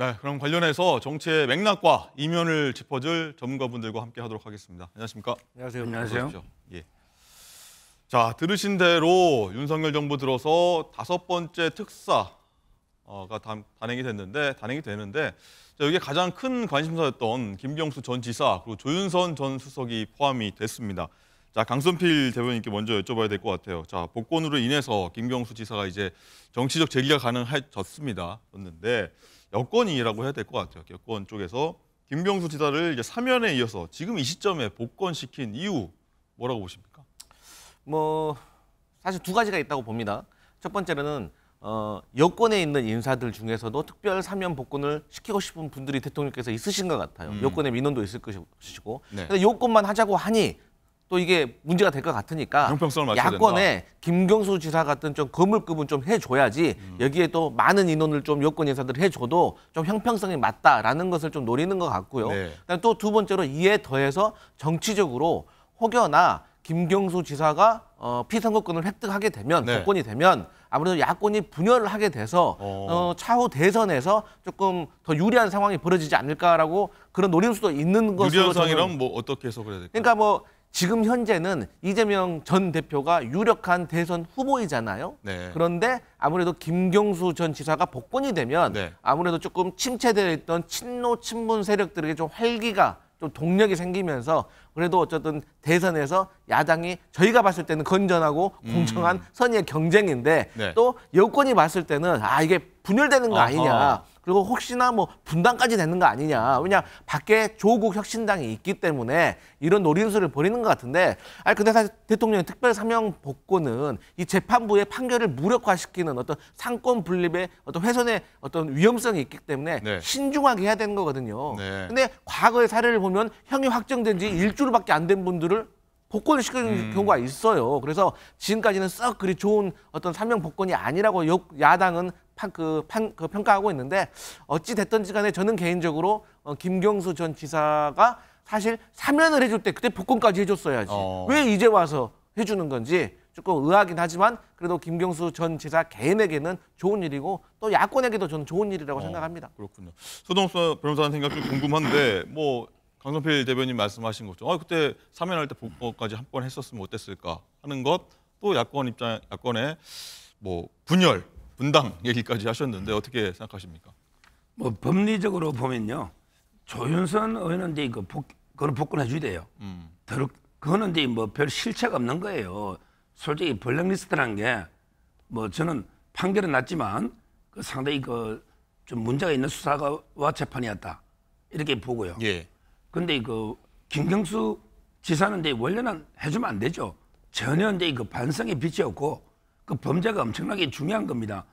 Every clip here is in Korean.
네, 그럼 관련해서 정치의 맥락과 이면을 짚어줄 전문가분들과 함께 하도록 하겠습니다. 안녕하십니까? 안녕하세요. 안녕하세요. 예. 자, 들으신 대로 윤석열 정부 들어서 다섯 번째 특사가 단, 행이 됐는데 단행이 되는데 자, 여기에 가장 큰 관심사였던 김경수 전 지사 그리고 조윤선 전 수석이 포함이 됐습니다. 자 강선필 대변인께 먼저 여쭤봐야 될 것 같아요. 자 복권으로 인해서 김경수 지사가 이제 정치적 제기가 가능해졌습니다. 졌는데 여권이라고 해야 될 것 같아요. 여권 쪽에서 김경수 지사를 이제 사면에 이어서 지금 이 시점에 복권시킨 이유 뭐라고 보십니까? 뭐 사실 두 가지가 있다고 봅니다. 첫 번째로는 어, 여권에 있는 인사들 중에서도 특별 사면 복권을 시키고 싶은 분들이 대통령께서 있으신 것 같아요. 음. 여권의 민원도 있을 것이고. 네. 근데 요건만 하자고 하니 또 이게 문제가 될 것 같으니까 야권에 김경수 지사 같은 좀 거물급은 좀 해줘야지 음. 여기에 또 많은 인원을 좀 여권 인사들 해줘도 좀 형평성이 맞다라는 것을 좀 노리는 것 같고요. 네. 또두 번째로 이에 더해서 정치적으로 혹여나 김경수 지사가 어, 피선거권을 획득하게 되면 네. 복권이 되면 아무래도 야권이 분열을 하게 돼서 오. 어. 어, 차후 대선에서 조금 더 유리한 상황이 벌어지지 않을까라고 그런 노림수도 있는 것으로 유리한 상황이란 뭐 어떻게 해서 그래야 될까요? 그러니까 뭐 지금 현재는 이재명 전 대표가 유력한 대선 후보이잖아요. 네. 그런데 아무래도 김경수 전 지사가 복권이 되면 네. 아무래도 조금 침체되어 있던 친노 친문 세력들에게 좀 활기가 좀 동력이 생기면서 그래도 어쨌든 대선에서 야당이 저희가 봤을 때는 건전하고 음. 공정한 음. 선의의 경쟁인데 네. 또 여권이 봤을 때는 아 이게 분열되는 거 아니냐. 어허. 그리고 혹시나 뭐 분당까지 되는 거 아니냐. 왜냐 밖에 조국 혁신당이 있기 때문에 이런 노린수를 벌이는 것 같은데. 아니 근데 사실 대통령의 특별 사명 복권은 이 재판부의 판결을 무력화시키는 어떤 상권 분립의 어떤 훼손의 어떤 위험성이 있기 때문에 네. 신중하게 해야 되는 거거든요. 네. 근데 과거의 사례를 보면 형이 확정된 지 일주일밖에 안 된 분들을 복권을 시키는 음. 경우가 있어요. 그래서 지금까지는 썩 그리 좋은 어떤 사명 복권이 아니라고 야당은 판, 그, 판, 그 평가하고 있는데 어찌 됐든지 간에 저는 개인적으로 어, 김경수 전 지사가 사실 사면을 해줄 때 그때 복권까지 해줬어야지 어. 왜 이제 와서 해주는 건지 조금 의아하긴 하지만 그래도 김경수 전 지사 개인에게는 좋은 일이고 또 야권에게도 저는 좋은 일이라고 어, 생각합니다. 그렇군요. 서동수 변호사님 생각도 궁금한데 뭐 강성필 대변인 말씀하신 것처럼 아, 그때 사면할 때 복권까지 한 번 했었으면 어땠을까 하는 것 또 야권 입장 야권의 뭐 분열 분당 얘기까지 하셨는데 어떻게 생각하십니까? 뭐 법리적으로 보면요. 조윤선 의원은 이제 복, 그걸 복권해 줘야 요 음. 그거는 이제 뭐별 실체가 없는 거예요. 솔직히 블랙리스트라는 게뭐 저는 판결은 났지만 그 상당히 그 좀 문제가 있는 수사와 재판이었다. 이렇게 보고요. 예. 근데 그 김경수 지사는 이제 원래는 해주면 안 되죠. 전혀 이제 그 반성의 빛이었고 그 범죄가 엄청나게 중요한 겁니다.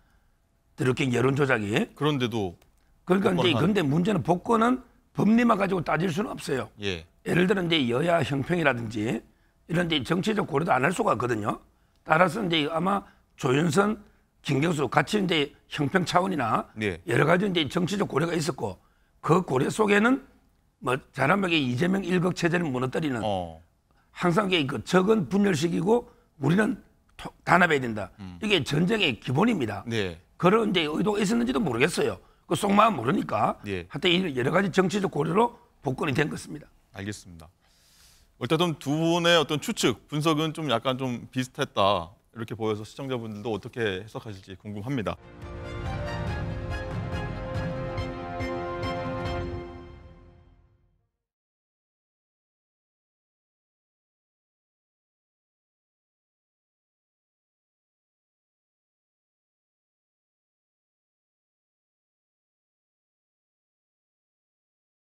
드럽게 여론 조작이. 그런데도 그러니까 이제 근데 문제는 복권은 법리만 가지고 따질 수는 없어요. 예. 예를 들어 이제 여야 형평이라든지 이런 데 정치적 고려도 안 할 수가 없거든요. 따라서 이제 아마 조윤선, 김경수 같이 이제 형평 차원이나 예. 여러 가지 이제 정치적 고려가 있었고 그 고려 속에는 뭐자 잘하면 이재명 일극 체제를 무너뜨리는 어. 항상 그 적은 분열식이고 우리는 단합해야 된다. 음. 이게 전쟁의 기본입니다. 네. 그런 이제 의도가 있었는지도 모르겠어요. 그 속마음 모르니까 네. 하여튼 여러 가지 정치적 고려로 복권이 된 것입니다. 알겠습니다. 어쨌든 두 분의 어떤 추측, 분석은 좀 약간 좀 비슷했다. 이렇게 보여서 시청자분들도 어떻게 해석하실지 궁금합니다.